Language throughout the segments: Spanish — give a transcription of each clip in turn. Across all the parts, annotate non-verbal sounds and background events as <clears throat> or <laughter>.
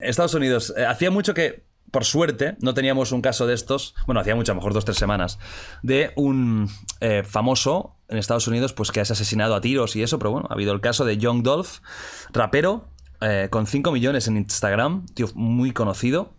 Estados Unidos, eh, hacía mucho que, por suerte, no teníamos un caso de estos, bueno, hacía mucho, a lo mejor dos, tres semanas, de un eh, famoso en Estados Unidos, pues que has asesinado a tiros y eso, pero bueno, ha habido el caso de Young Dolph, rapero, eh, con 5 millones en Instagram, tío muy conocido,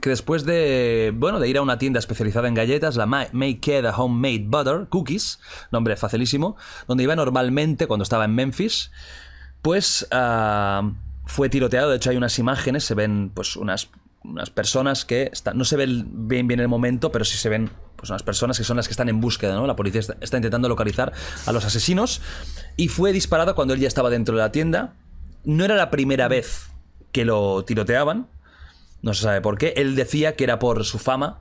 que después de, bueno, de ir a una tienda especializada en galletas, la Make Queda Homemade Butter Cookies, nombre facilísimo, donde iba normalmente cuando estaba en Memphis, pues a... Ah, fue tiroteado. De hecho, hay unas imágenes, se ven pues unas, unas personas que no se ve bien, bien el momento, pero sí se ven pues unas personas que son las que están en búsqueda, ¿no? La policía está, intentando localizar a los asesinos y fue disparado cuando él ya estaba dentro de la tienda. No era la primera vez que lo tiroteaban, no se sabe por qué. Él decía que era por su fama.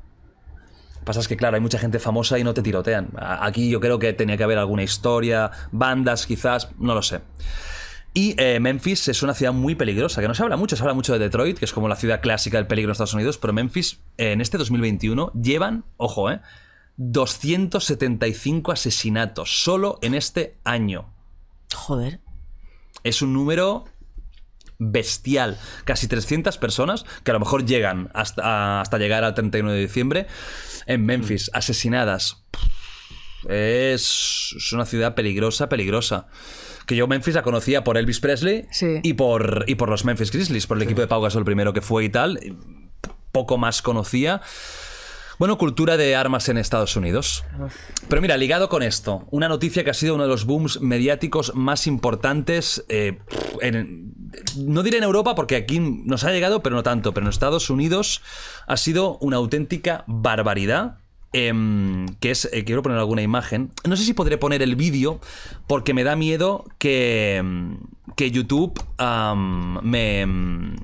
Pasa es que, claro, hay mucha gente famosa y no te tirotean. Aquí yo creo que tenía que haber alguna historia, bandas quizás, no lo sé. Y eh, Memphis es una ciudad muy peligrosa, que no se habla mucho, se habla mucho de Detroit, que es como la ciudad clásica del peligro en Estados Unidos, pero Memphis eh, en este 2021 llevan, ojo, 275 eh, asesinatos solo en este año. Joder. Es un número bestial. Casi 300 personas que a lo mejor llegan hasta, hasta llegar al 31 de diciembre en Memphis, mm. asesinadas es, una ciudad peligrosa, peligrosa. Que yo Memphis la conocía por Elvis Presley y, por, y por los Memphis Grizzlies, por el equipo de Pau Gasol primero que fue y tal. Poco más conocía. Bueno, cultura de armas en Estados Unidos. Pero mira, ligado con esto, una noticia que ha sido uno de los booms mediáticos más importantes, eh, no diré en Europa porque aquí nos ha llegado, pero no tanto, pero en Estados Unidos ha sido una auténtica barbaridad Em, que es, eh, quiero poner alguna imagen. No sé si podré poner el vídeo porque me da miedo que, em, que YouTube me, em,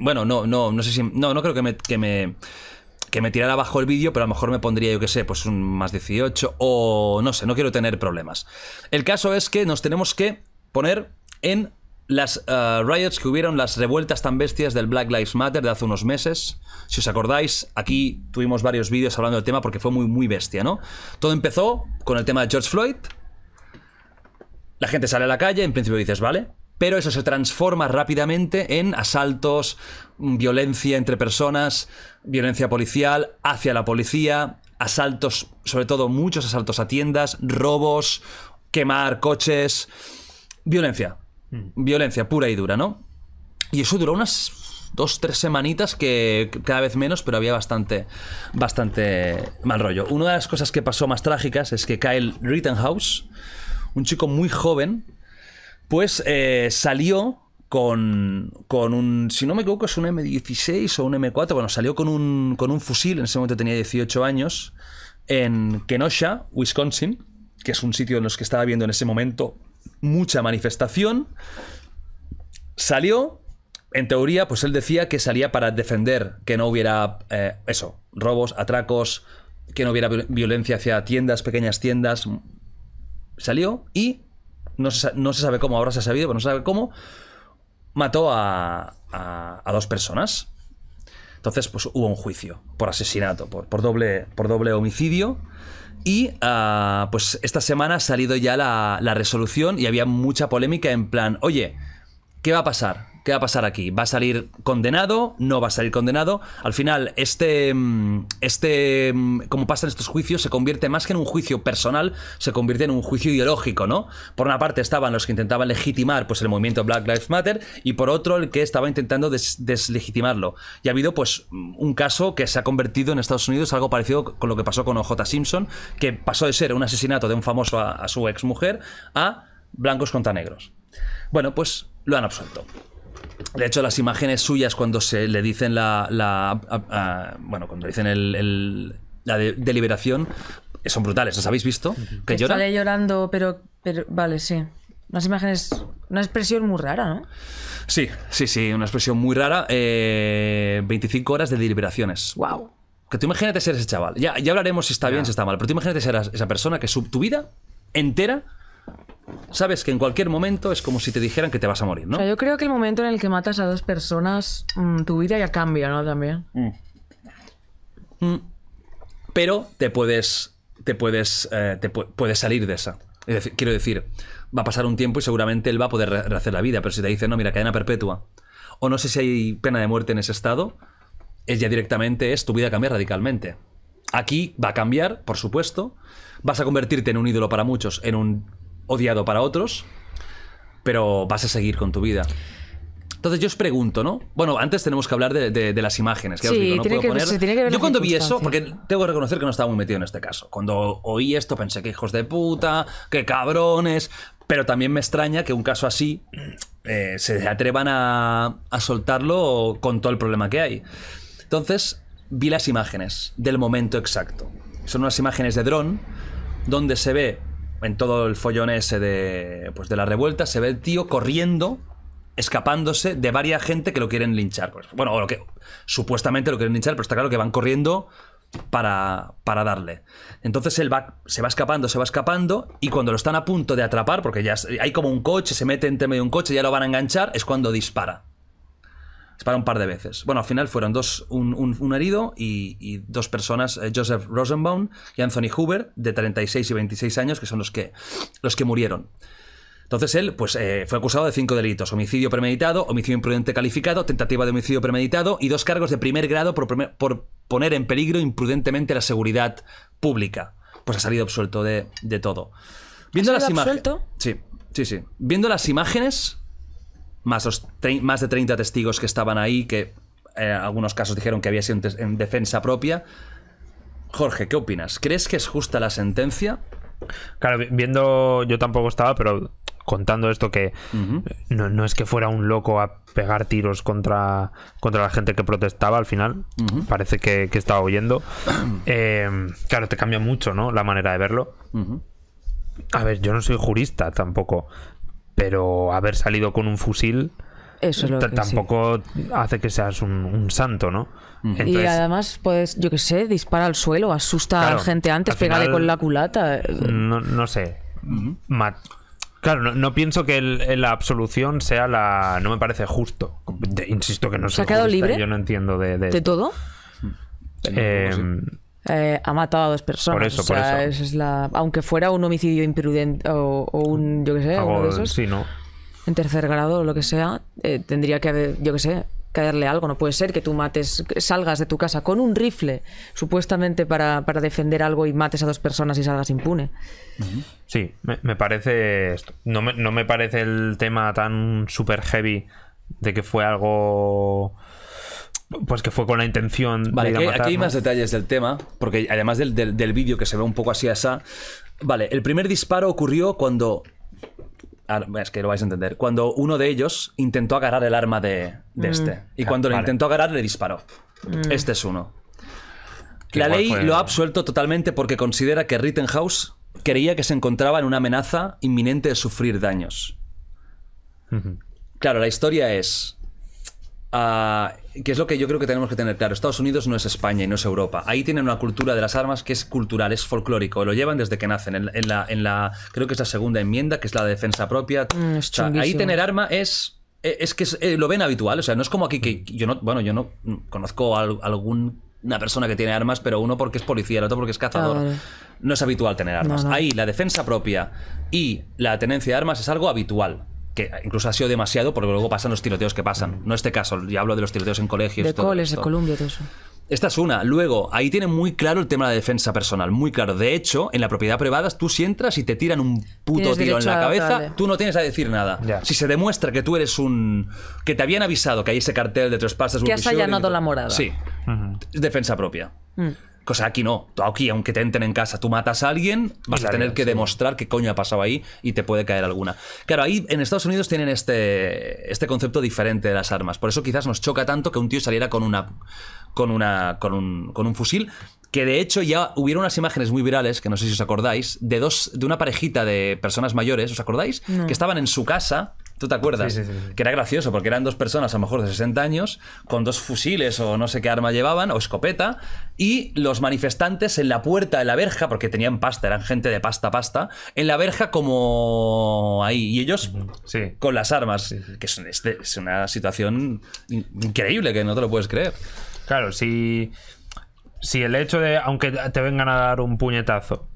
Bueno, no, no, no No, no creo que me... Que me que me tirara abajo el vídeo, pero a lo mejor me pondría, yo que sé, pues un más 18 o no sé, no quiero tener problemas. El caso es que nos tenemos que poner en las eh, riots que hubieron, las revueltas tan bestias del Black Lives Matter de hace unos meses. Si os acordáis, aquí tuvimos varios vídeos hablando del tema porque fue muy, muy bestia, ¿no? Todo empezó con el tema de George Floyd. La gente sale a la calle, en principio dices, vale, pero eso se transforma rápidamente en asaltos, mm, violencia entre personas, violencia policial hacia la policía, asaltos, sobre todo muchos asaltos a tiendas, robos, quemar coches, violencia. Mm. Violencia pura y dura, ¿no? Y eso duró unas dos, tres semanitas que cada vez menos, pero había bastante, bastante mal rollo. Una de las cosas que pasó más trágicas es que Kyle Rittenhouse, un chico muy joven, pues eh, salió con, con, un, si no me equivoco, es un M16 o un M4, bueno, salió con un, con un fusil, en ese momento tenía 18 años, en Kenosha, Wisconsin, que es un sitio en los que estaba viendo en ese momento mucha manifestación. Salió, en teoría, pues él decía que salía para defender que no hubiera eh, eso, robos, atracos, que no hubiera violencia hacia tiendas, pequeñas tiendas. Salió y no se, sabe cómo, ahora se ha sabido, pero no se sabe cómo, mató a, a, a dos personas. Entonces, pues hubo un juicio por asesinato, por, por, doble, por doble homicidio. Y ah, pues esta semana ha salido ya la resolución y había mucha polémica en plan, oye, ¿qué va a pasar? va a pasar aquí? ¿Va a salir condenado? ¿No va a salir condenado? Al final, este, mm, este, mm, como pasan estos juicios, se convierte más que en un juicio personal, se convierte en un juicio ideológico, ¿no? Por una parte estaban los que intentaban legitimar pues, el movimiento Black Lives Matter y por otro el que estaba intentando deslegitimarlo. Y ha habido pues mm, un caso que se ha convertido en Estados Unidos algo parecido con lo que pasó con OJ Simpson, que pasó de ser un asesinato de un famoso a, su ex mujer a blancos contra negros. Bueno, pues lo han absuelto. De hecho, las imágenes suyas cuando se le dicen la. bueno, cuando dicen el, la deliberación son brutales. ¿Las habéis visto? Que llora. Sale llorando, pero, pero. Vale, sí. Unas imágenes. Una expresión muy rara, ¿no? Sí, sí, sí. Una expresión muy rara. 25 eh, horas de deliberaciones. ¡Wow! Que tú imagínate ser ese chaval. Ya, ya hablaremos si está bien, si está mal. Pero tú imagínate ser esa persona que su, tu vida entera sabes que en cualquier momento es como si te dijeran que te vas a morir, ¿no? yo creo que el momento en el que matas a dos personas, mm, tu vida ya cambia, ¿no? También. Mm. Mm. Pero te puedes. Te puedes. Eh, te puedes salir de esa. decir, quiero decir, va a pasar un tiempo y seguramente él va a poder rehacer la vida, pero si te dicen, no, mira, cadena perpetua. O no sé si hay pena de muerte en ese estado, es ya directamente es tu vida cambia radicalmente. Aquí va a cambiar, por supuesto. Vas a convertirte en un ídolo para muchos, en un odiado para otros, pero vas a seguir con tu vida. Entonces yo os pregunto, ¿no? Bueno, antes tenemos que hablar de, las imágenes. Yo cuando vi eso, porque tengo que reconocer que no estaba muy metido en este caso. Cuando oí esto pensé que hijos de puta, que cabrones. Pero también me extraña que un caso así eh, se atrevan a, a soltarlo con todo el problema que hay. Entonces vi las imágenes del momento exacto. Son unas imágenes de dron donde se ve en todo el follón ese de, pues de la revuelta, se ve el tío corriendo, escapándose de varias gente que lo quieren linchar. Pues, bueno, lo que supuestamente lo quieren linchar, pero está claro que van corriendo para, para darle. Entonces él va, se va escapando, se va escapando, y cuando lo están a punto de atrapar, porque ya hay como un coche, se mete entre medio de un coche, ya lo van a enganchar, es cuando dispara dispara un par de veces. Bueno, al final fueron dos, un, herido y, dos personas, eh, Joseph Rosenbaum y Anthony Hoover, de 36 y 26 años, que son los que, los que murieron. Entonces él pues, eh, fue acusado de cinco delitos: homicidio premeditado, homicidio imprudente calificado, tentativa de homicidio premeditado y dos cargos de primer grado por, poner en peligro imprudentemente la seguridad pública. Pues ha salido absuelto de, de todo. Viendo ¿Ha salido las imágenes. Sí, sí, sí. Viendo las imágenes, más, de 30 testigos que estaban ahí, que en eh, algunos casos dijeron que había sido en defensa propia. Jorge, ¿qué opinas? ¿Crees que es justa la sentencia? Claro, viendo, yo tampoco estaba, pero contando esto que eh, no, es que fuera un loco a pegar tiros contra, contra la gente que protestaba al final, parece que, estaba huyendo. <clears throat> Em, claro, te cambia mucho, ¿no? La manera de verlo. A ver, yo no soy jurista tampoco, pero haber salido con un fusil tampoco hace que seas un, santo, ¿no? Mm. y además, pues, yo qué sé, dispara al suelo, asusta a la gente antes, pegale con la culata. Eh. No, sé. Claro, no, pienso que la absolución sea la. No me parece justo. insisto que no ¿Se ha quedado libre? Yo no entiendo de. ¿De, todo? Em, eh, ha matado a dos personas. o sea, eso. Es la... Aunque fuera un homicidio imprudente o, un, yo qué sé, Algo, de esos, sí, ¿no? en tercer grado o lo que sea, eh, tendría que haber, yo qué sé, caerle algo. No puede ser que tú mates, salgas de tu casa con un rifle, supuestamente para, defender algo y mates a dos personas y salgas impune. Sí, me, parece. No, me, no me parece el tema tan super heavy de que fue algo pues que fue con la intención de ir aquí, hay más detalles del tema, porque además del, vídeo que se ve un poco así a esa... Vale, el primer disparo ocurrió cuando. Ah, es que lo vais a entender. Cuando uno de ellos intentó agarrar el arma de, mm. este. Y cuando lo intentó agarrar, le disparó. Mm. Este es uno. La ley lo ha absuelto totalmente porque considera que Rittenhouse creía que se encontraba en una amenaza inminente de sufrir daños. Claro, la historia es. Ah, que es lo que yo creo que tenemos que tener claro. Estados Unidos no es España y no es Europa. Ahí tienen una cultura de las armas que es cultural, es folclórico. Lo llevan desde que nacen. En, la, creo que es la segunda enmienda, que es la defensa propia. Mm, ahí tener arma es eh, es que eh, lo ven habitual, o sea, no es como aquí que yo no, bueno, yo no conozco a alguna persona que tiene armas, pero uno porque es policía, el otro porque es cazador. No es habitual tener armas. Ahí la defensa propia y la tenencia de armas es algo habitual incluso ha sido demasiado porque luego pasan los tiroteos que pasan. No este caso, ya hablo de los tiroteos en colegios. De coles, de Colombia, todo eso. Esta es una. Luego, ahí tiene muy claro el tema de la defensa personal, muy claro. De hecho, en la propiedad privada, tú si entras y te tiran un puto tiro en la cabeza, tú no tienes a decir nada. Si se demuestra que tú eres un. que te habían avisado que hay ese cartel de tres pasas, que has allanado la morada. Sí. Es Defensa propia. Mm. Cosa aquí no. aquí, aunque te entren en casa, tú matas a alguien, vas a tener que demostrar qué coño ha pasado ahí y te puede caer alguna. Claro, ahí en Estados Unidos tienen este, este concepto diferente de las armas. Por eso quizás nos choca tanto que un tío saliera con una. con una. con un, con un fusil. Que de hecho ya hubiera unas imágenes muy virales, que no sé si os acordáis, de dos, de una parejita de personas mayores, ¿os acordáis? Que estaban en su casa ¿Tú te acuerdas? que era gracioso porque eran dos personas, a lo mejor de 60 años, con dos fusiles o no sé qué arma llevaban, o escopeta, y los manifestantes en la puerta de la verja, porque tenían pasta, eran gente de pasta, pasta, en la verja como ahí, y ellos con las armas, que es, este, es, una situación increíble que no te lo puedes creer. Claro, si, si el hecho de, aunque te vengan a dar un puñetazo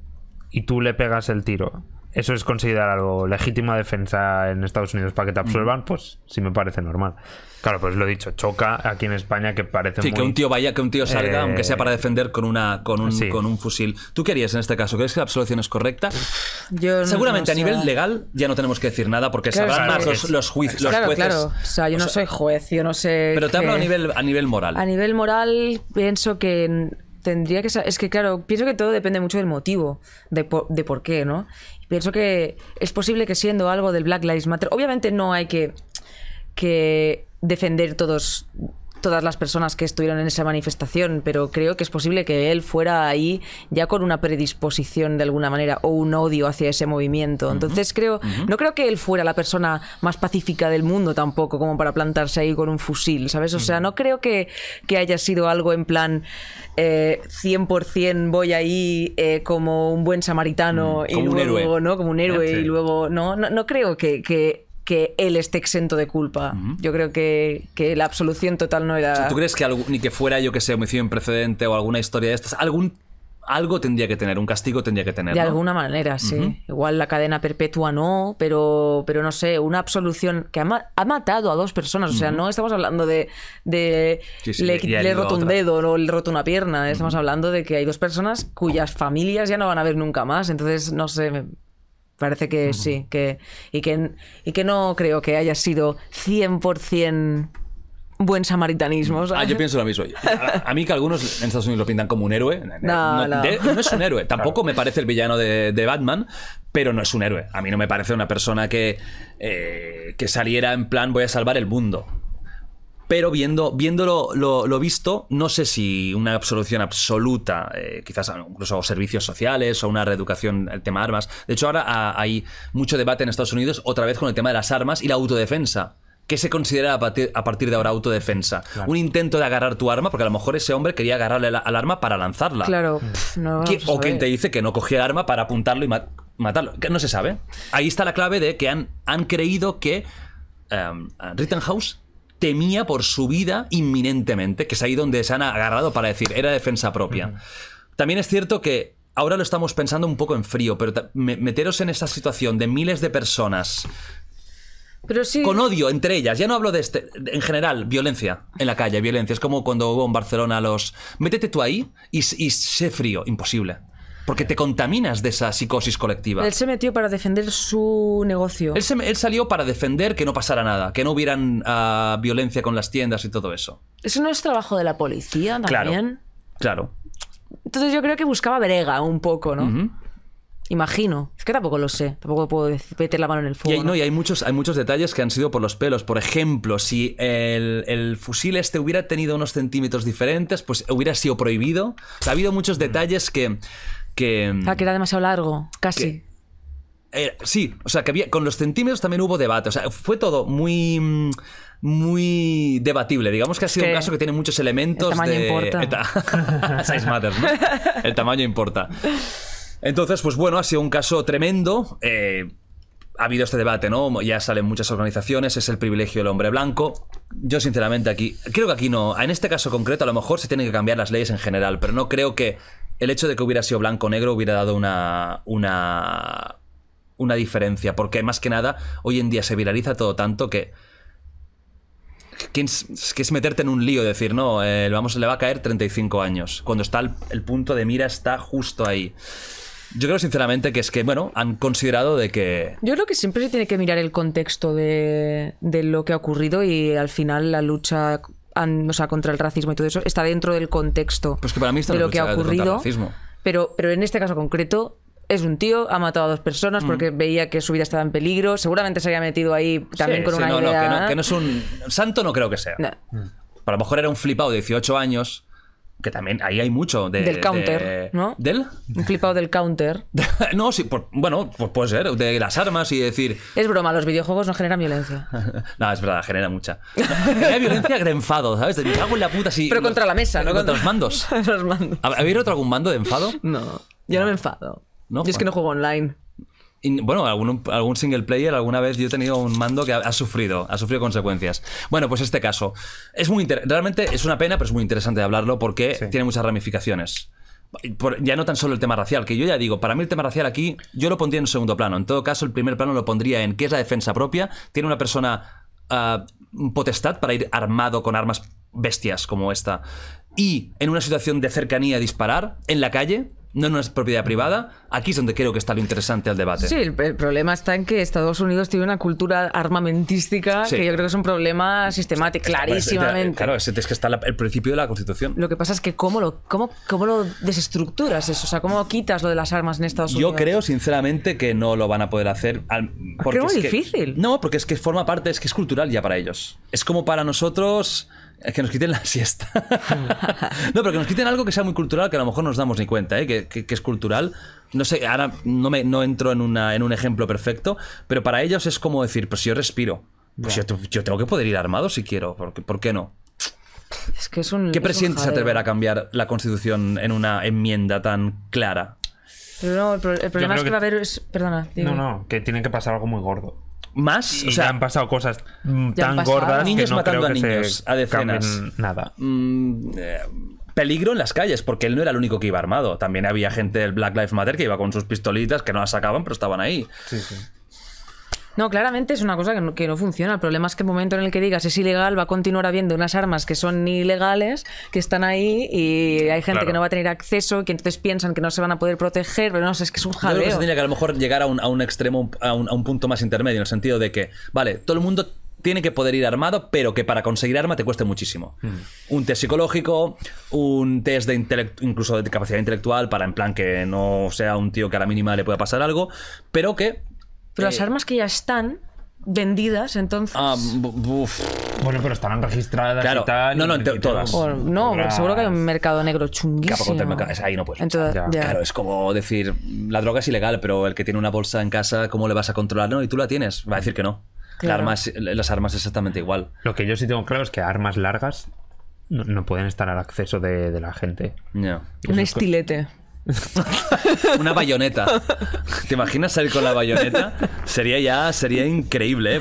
y tú le pegas el tiro, eso es considerar algo legítima defensa en Estados Unidos para que te absuelvan, pues sí me parece normal. Claro, pues lo he dicho, choca aquí en España que parece sí, que un tío vaya, que un tío salga, aunque sea eh, para defender con una con un, con un fusil. ¿Tú qué harías en este caso? ¿Crees que la absolución es correcta? Seguramente a nivel legal ya no tenemos que decir nada porque sabrán más los, los, claro, Claro, o sea, yo no soy juez, yo no sé. Pero te hablo a nivel, a nivel moral. A nivel moral pienso que tendría que es que claro pienso que todo depende mucho del motivo de por, de por qué no Pienso que es posible que siendo algo del Black Lives Matter, obviamente no hay que, que defender todos todas las personas que estuvieron en esa manifestación, pero creo que es posible que él fuera ahí ya con una predisposición de alguna manera o un odio hacia ese movimiento. Entonces creo, no creo que él fuera la persona más pacífica del mundo tampoco, como para plantarse ahí con un fusil, ¿sabes? O sea, no creo que, que haya sido algo en plan 100% eh, voy ahí eh, como un buen samaritano y luego, ¿no? Como un héroe y luego, no, no, creo que que él esté exento de culpa. Yo creo que, que, la absolución total no era. ¿Tú crees que ni que fuera, yo que sé, homicidio en precedente o alguna historia de estas, algún algo tendría que tener, un castigo tendría que tener. De alguna manera, sí. Igual la cadena perpetua no, pero, pero no sé, una absolución que ha, matado a dos personas. O sea, no estamos hablando de, le, he roto un dedo o le roto una pierna. Estamos hablando de que hay dos personas cuyas familias ya no van a ver nunca más. Entonces, no sé, Parece que sí, que, y, que, y que no creo que haya sido 100% buen samaritanismo. Mm. Ah, yo pienso lo mismo. A, mí que algunos en Estados Unidos lo pintan como un héroe. No, es un héroe. <laughs> Tampoco me parece el villano de, Batman, pero no es un héroe. A mí no me parece una persona que, eh, que saliera en plan voy a salvar el mundo. Pero viendo, lo, visto, no sé si una absolución absoluta, eh, quizás incluso servicios sociales o una reeducación el tema armas. De hecho, ahora ah, hay mucho debate en Estados Unidos otra vez con el tema de las armas y la autodefensa. ¿Qué se considera a partir, de ahora autodefensa? Un intento de agarrar tu arma, porque a lo mejor ese hombre quería agarrarle al arma para lanzarla. Claro, mm. no O quien te dice que no cogía el arma para apuntarlo y matarlo. Que no se sabe. Ahí está la clave de que han, han creído que em, Rittenhouse temía por su vida inminentemente, que es ahí donde se han agarrado para decir, era defensa propia. También es cierto que ahora lo estamos pensando un poco en frío, pero meteros en esta situación de miles de personas pero Con odio entre ellas. Ya no hablo de este. En general, violencia en la calle, violencia. Es como cuando hubo en Barcelona los. Métete tú ahí y, y sé frío. Imposible porque te contaminas de esa psicosis colectiva. Él se metió para defender su negocio. Él, salió para defender que no pasara nada, que no hubieran ah, violencia con las tiendas y todo eso. Eso no es trabajo de la policía también. Claro. Entonces yo creo que buscaba brega un poco, ¿no? Imagino. Es que tampoco lo sé. Tampoco puedo meter la mano en el fuego. Y hay, ¿no? y hay, muchos, hay muchos detalles que han sido por los pelos. Por ejemplo, si el, fusil este hubiera tenido unos centímetros diferentes, pues hubiera sido prohibido. ha habido muchos mm. detalles que que... Mm, que era demasiado largo, casi. Eh, sí, o sea, que había, con los centímetros también hubo debate, o sea, fue todo muy... Mm, muy debatible. Digamos que ha sido un caso que tiene muchos elementos. El tamaño importa. El <laughs> ¿no? El tamaño importa. Entonces, pues bueno, ha sido un caso tremendo. Eh, ha habido este debate, ¿no? Ya salen muchas organizaciones, es el privilegio del hombre blanco. Yo, sinceramente, aquí, creo que aquí no. En este caso concreto, a lo mejor se tienen que cambiar las leyes en general, pero no creo que el hecho de que hubiera sido blanco o negro hubiera dado una, una, una diferencia, porque más que nada hoy en día se viraliza todo tanto que que es, meterte en un lío, decir, no, eh, vamos, le va a caer 35 años, cuando está el, el, punto de mira está justo ahí. Yo creo sinceramente que es que, bueno, han considerado de que... Yo creo que siempre se tiene que mirar el contexto de, de lo que ha ocurrido y al final la lucha o sea, contra el racismo y todo eso, está dentro del contexto pues de lo que ha ocurrido. Pero, pero en este caso concreto, es un tío, ha matado a dos personas mm. porque veía que su vida estaba en peligro. Seguramente se había metido ahí también con una no, no, que no, ¿eh? es un santo no creo que sea. A lo mejor era un flipado de 18 años que también ahí hay mucho del counter, ¿no? ¿Del? Un flipado del counter. <laughs> no, sí, bueno, pues puede ser, de las armas y decir... Es broma, los videojuegos no generan violencia. <laughs> no, es verdad, genera mucha. genera violencia enfado, ¿sabes? De, me cago en la puta si... Pero contra la mesa, ¿no? Contra, los mandos. <laughs> los mandos. ¿Habéis otro algún mando de enfado? No, yo no, me enfado. ¿No? es que no juego online bueno, algún, single player alguna vez yo he tenido un mando que ha, sufrido, ha sufrido consecuencias. Bueno, pues este caso. Es muy realmente es una pena, pero es muy interesante hablarlo porque tiene muchas ramificaciones. ya no tan solo el tema racial, que yo ya digo, para mí el tema racial aquí yo lo pondría en segundo plano. En todo caso, el primer plano lo pondría en que es la defensa propia. Tiene una persona ah, potestad para ir armado con armas bestias como esta. Y en una situación de cercanía disparar, en la calle, no, es propiedad privada. Aquí es donde creo que está lo interesante al debate. Sí, el, problema está en que Estados Unidos tiene una cultura armamentística que yo creo que es un problema sistemático, pues, clarísimamente. Claro, es, que está el principio de la Constitución. Lo que pasa es que cómo lo, cómo lo desestructuras eso, o sea, cómo quitas lo de las armas en Estados Unidos. Yo creo, sinceramente, que no lo van a poder hacer. Al, porque es difícil. No, porque es que forma parte, es que es cultural ya para ellos. Es como para nosotros es que nos quiten la siesta. no, pero que nos quiten algo que sea muy cultural, que a lo mejor nos damos ni cuenta, ¿eh? que, es cultural. No sé, ahora no, me, no entro en, un ejemplo perfecto, pero para ellos es como decir, pues yo respiro. Pues yo, tengo que poder ir armado si quiero, ¿por qué, por qué no? Es que es un, ¿Qué presidente se atreverá a cambiar la constitución en una enmienda tan clara? Pero no, el, problema es que, va a haber... perdona. No, no, que tiene que pasar algo muy gordo más. o sea, han pasado cosas mm, tan gordas. Niños matando a niños a decenas. Nada. Mm, eh, peligro en las calles, porque él no era el único que iba armado. También había gente del Black Lives Matter que iba con sus pistolitas, que no las sacaban, pero estaban ahí. Sí, sí. No, claramente es una cosa que no, que no, funciona. El problema es que en el momento en el que digas es ilegal, va a continuar habiendo unas armas que son ilegales, que están ahí y hay gente que no va a tener acceso que entonces piensan que no se van a poder proteger, pero no sé, es que es un jaleo. Yo creo que se que a lo mejor llegar a un, extremo, a un, punto más intermedio, en el sentido de que, vale, todo el mundo tiene que poder ir armado, pero que para conseguir arma te cueste muchísimo. Mm. Un test psicológico, un test de intelect incluso de capacidad intelectual, para en plan que no sea un tío que a la mínima le pueda pasar algo, pero que pero las eh, armas que ya están vendidas, entonces. Ah, buf. Bueno, pero estarán registradas y tal. No, no, todas. no, seguro que hay un mercado negro chunguísimo. ahí no puedes. Claro, es como decir, la droga es ilegal, pero el que tiene una bolsa en casa, ¿cómo le vas a controlar? No, y tú la tienes. Va a decir que no. Las, armas, las exactamente igual. Lo que yo sí tengo claro es que armas largas no, pueden estar al acceso de, de la gente. No. Pues un estilete. <laughs> Una bayoneta. ¿Te imaginas salir con la bayoneta? Sería ya, sería increíble, ¿eh?